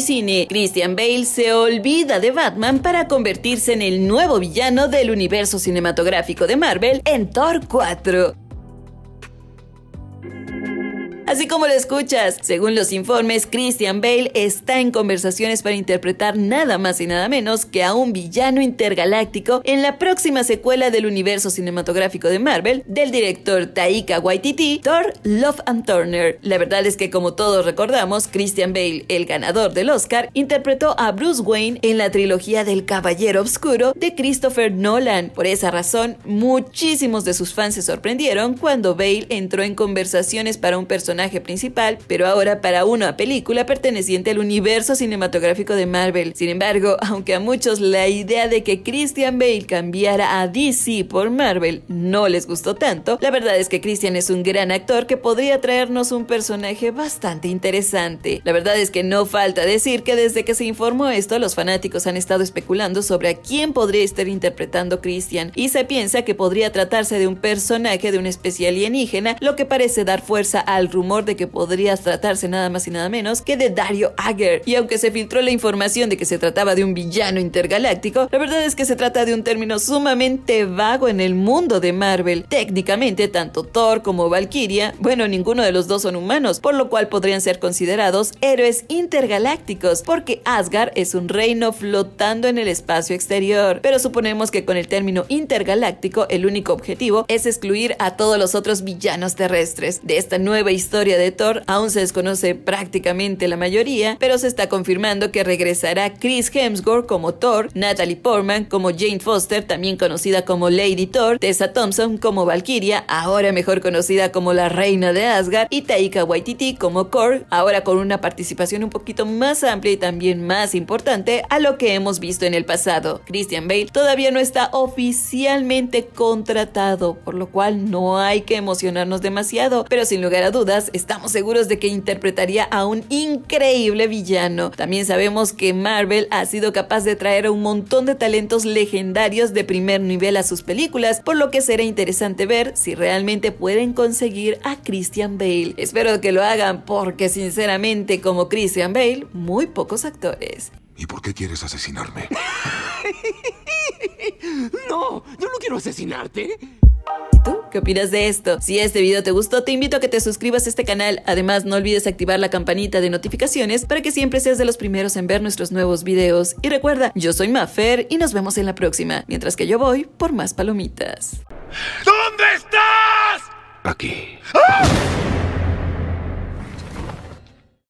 Cine. Christian Bale se olvida de Batman para convertirse en el nuevo villano del universo cinematográfico de Marvel en Thor 4. Así como lo escuchas, según los informes, Christian Bale está en conversaciones para interpretar nada más y nada menos que a un villano intergaláctico en la próxima secuela del universo cinematográfico de Marvel del director Taika Waititi, Thor Love and Turner. La verdad es que como todos recordamos, Christian Bale, el ganador del Oscar, interpretó a Bruce Wayne en la trilogía del Caballero Oscuro de Christopher Nolan. Por esa razón, muchísimos de sus fans se sorprendieron cuando Bale entró en conversaciones para un personaje principal, pero ahora para una película perteneciente al universo cinematográfico de Marvel. Sin embargo, aunque a muchos la idea de que Christian Bale cambiara a DC por Marvel no les gustó tanto, la verdad es que Christian es un gran actor que podría traernos un personaje bastante interesante. La verdad es que no falta decir que desde que se informó esto, los fanáticos han estado especulando sobre a quién podría estar interpretando Christian y se piensa que podría tratarse de un personaje de una especie alienígena, lo que parece dar fuerza al rumor de que podría tratarse nada más y nada menos que de Dario Agger. Y aunque se filtró la información de que se trataba de un villano intergaláctico, la verdad es que se trata de un término sumamente vago en el mundo de Marvel. Técnicamente, tanto Thor como Valkyria, bueno, ninguno de los dos son humanos, por lo cual podrían ser considerados héroes intergalácticos, porque Asgard es un reino flotando en el espacio exterior. Pero suponemos que con el término intergaláctico, el único objetivo es excluir a todos los otros villanos terrestres. De esta nueva historia, de Thor, aún se desconoce prácticamente la mayoría, pero se está confirmando que regresará Chris Hemsworth como Thor, Natalie Portman como Jane Foster, también conocida como Lady Thor, Tessa Thompson como Valkyria, ahora mejor conocida como la Reina de Asgard, y Taika Waititi como Korg, ahora con una participación un poquito más amplia y también más importante a lo que hemos visto en el pasado. Christian Bale todavía no está oficialmente contratado, por lo cual no hay que emocionarnos demasiado, pero sin lugar a dudas estamos seguros de que interpretaría a un increíble villano. También sabemos que Marvel ha sido capaz de traer un montón de talentos legendarios de primer nivel a sus películas, por lo que será interesante ver si realmente pueden conseguir a Christian Bale. Espero que lo hagan porque sinceramente como Christian Bale, muy pocos actores. ¿Y por qué quieres asesinarme? no, yo no quiero asesinarte. ¿Qué opinas de esto? Si este video te gustó, te invito a que te suscribas a este canal. Además, no olvides activar la campanita de notificaciones para que siempre seas de los primeros en ver nuestros nuevos videos. Y recuerda, yo soy Mafer y nos vemos en la próxima, mientras que yo voy por más palomitas. ¿Dónde estás? Aquí. ¡Ah!